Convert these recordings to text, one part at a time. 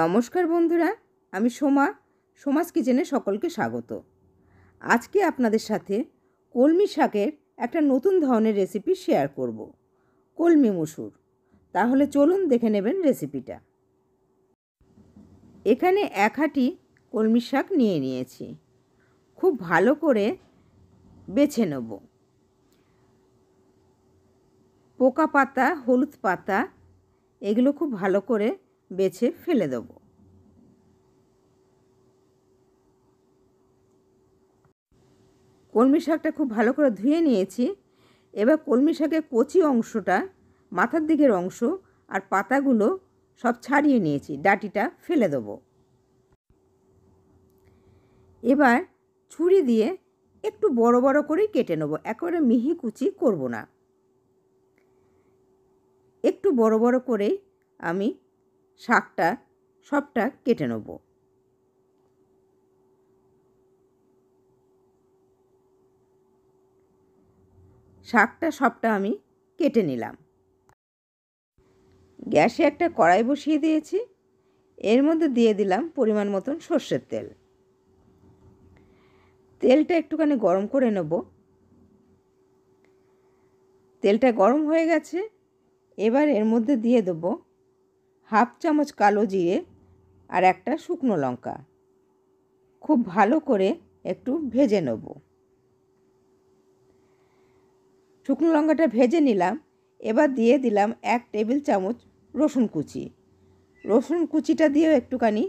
নমস্কার বন্ধুরা আমি সোমা সোমাস কিচেনে সকলকে স্বাগত আজকে আপনাদের সাথে কলমি শাকের একটা নতুন ধরনের রেসিপি শেয়ার করব কলমি মুসুর তাহলে চলুন দেখে নেবেন রেসিপিটা এখানে এক হাঁটি কলমি শাক নিয়ে নিয়েছি খুব ভালো করে বেছে নেব পোকা পাতা হলুদ পাতা এগুলো খুব ভালো করে বেছে ফেলে দেব কলমি শাকটা খুব ভালো করে ধুয়ে নিয়েছি এবার কলমি শাকের কচি অংশটা মাথার দিকের অংশ আর পাতাগুলো সব ছাড়িয়ে নিয়েছি ডাটিটা ফেলে দেব এবার ছুরি দিয়ে একটু বড় বড় করেই কেটে নেব একেবারে মিহি কুচি করব না একটু বড় বড় করে আমি শাকটা সবটা কেটে নেব শাকটা সবটা আমি কেটে নিলাম গ্যাসে একটা কড়াই বসিয়ে দিয়েছি এর মধ্যে দিয়ে দিলাম পরিমাণ মতন সর্ষের তেল তেলটা একটুখানি গরম করে নেব তেলটা গরম হয়ে গেছে এবার এর মধ্যে দিয়ে দেবো হাফ চামচ কালো জিরে আর একটা শুকনো লঙ্কা খুব ভালো করে একটু ভেজে নেব শুকনো লঙ্কাটা ভেজে নিলাম এবার দিয়ে দিলাম এক টেবিল চামচ রসুন কুচি রসুন কুচিটা দিয়েও একটুখানি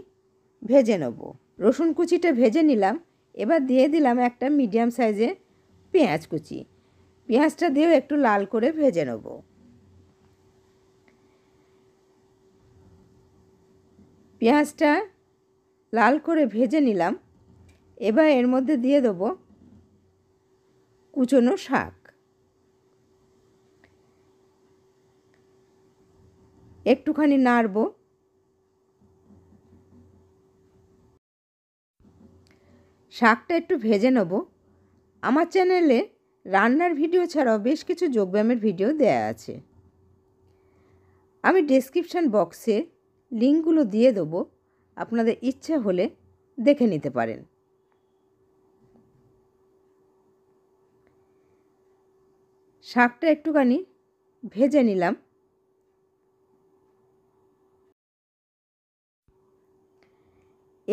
ভেজে নেব রসুন কুচিটা ভেজে নিলাম এবার দিয়ে দিলাম একটা মিডিয়াম সাইজের পেঁয়াজ কুচি পেঁয়াজটা দিয়েও একটু লাল করে ভেজে নেবো পেঁয়াজটা লাল করে ভেজে নিলাম এবার এর মধ্যে দিয়ে দেব কুচনো শাক একটুখানি নাড়ব শাকটা একটু ভেজে নেব আমার চ্যানেলে রান্নার ভিডিও ছাড়াও বেশ কিছু যোগব্যায়ামের ভিডিও দেয়া আছে আমি ডেসক্রিপশান বক্সে লিঙ্কগুলো দিয়ে দেবো আপনাদের ইচ্ছা হলে দেখে নিতে পারেন শাকটা একটুখানি ভেজে নিলাম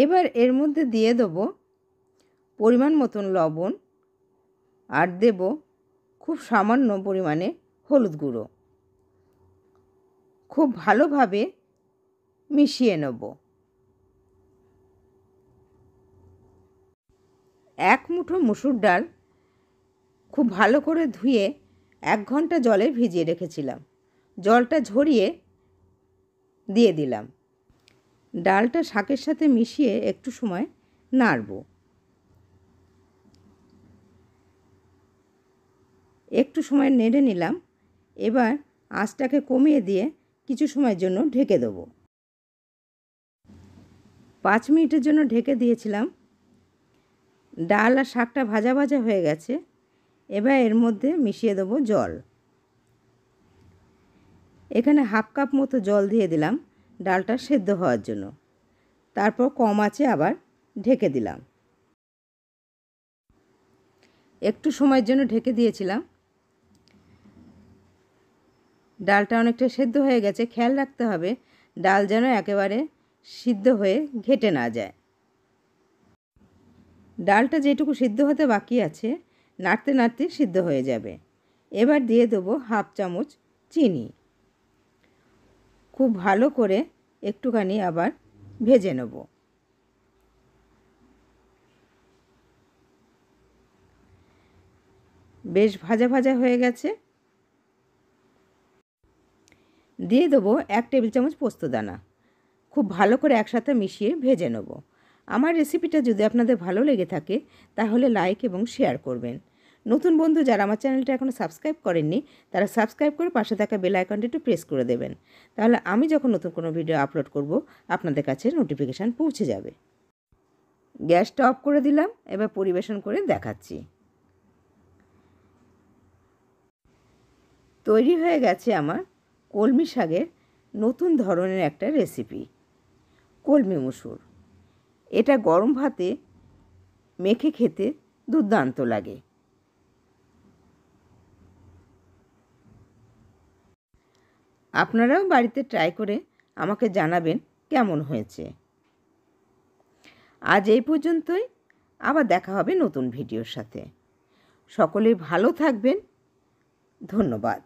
এবার এর মধ্যে দিয়ে দেব পরিমাণ মতন লবণ আর দেব খুব সামান্য পরিমাণে হলুদ গুঁড়ো খুব ভালোভাবে মিশিয়ে নেব এক মুঠো মুসুর ডাল খুব ভালো করে ধুয়ে এক ঘন্টা জলে ভিজিয়ে রেখেছিলাম জলটা ঝরিয়ে দিয়ে দিলাম ডালটা শাকের সাথে মিশিয়ে একটু সময় নাড়ব একটু সময় নেড়ে নিলাম এবার আঁচটাকে কমিয়ে দিয়ে কিছু সময়ের জন্য ঢেকে দেবো পাঁচ মিনিটের জন্য ঢেকে দিয়েছিলাম ডাল আর শাকটা ভাজা ভাজা হয়ে গেছে এবার এর মধ্যে মিশিয়ে দেবো জল এখানে হাফ কাপ মতো জল দিয়ে দিলাম ডালটা সেদ্ধ হওয়ার জন্য তারপর কম আছে আবার ঢেকে দিলাম একটু সময়ের জন্য ঢেকে দিয়েছিলাম ডালটা অনেকটা সেদ্ধ হয়ে গেছে খেয়াল রাখতে হবে ডাল যেন একেবারে সিদ্ধ হয়ে ঘেটে না যায় ডালটা যেটুকু সিদ্ধ হতে বাকি আছে নাড়তে নাড়তে সিদ্ধ হয়ে যাবে এবার দিয়ে দেবো হাফ চামচ চিনি খুব ভালো করে একটুখানি আবার ভেজে নেব বেশ ভাজা ভাজা হয়ে গেছে দিয়ে দেবো এক টেবিল চামচ পোস্ত দানা খুব ভালো করে একসাথে মিশিয়ে ভেজে নেব আমার রেসিপিটা যদি আপনাদের ভালো লেগে থাকে তাহলে লাইক এবং শেয়ার করবেন নতুন বন্ধু যারা আমার চ্যানেলটা এখনও সাবস্ক্রাইব করেননি তারা সাবস্ক্রাইব করে পাশে থাকা বেল আইকনটি একটু প্রেস করে দেবেন তাহলে আমি যখন নতুন কোনো ভিডিও আপলোড করব আপনাদের কাছে নোটিফিকেশান পৌঁছে যাবে গ্যাসটা অফ করে দিলাম এবার পরিবেশন করে দেখাচ্ছি তৈরি হয়ে গেছে আমার কলমি শাকের নতুন ধরনের একটা রেসিপি কলমি মুসুর এটা গরম ভাতে মেখে খেতে দুর্দান্ত লাগে আপনারাও বাড়িতে ট্রাই করে আমাকে জানাবেন কেমন হয়েছে আজ এই পর্যন্তই আবার দেখা হবে নতুন ভিডিওর সাথে সকলে ভালো থাকবেন ধন্যবাদ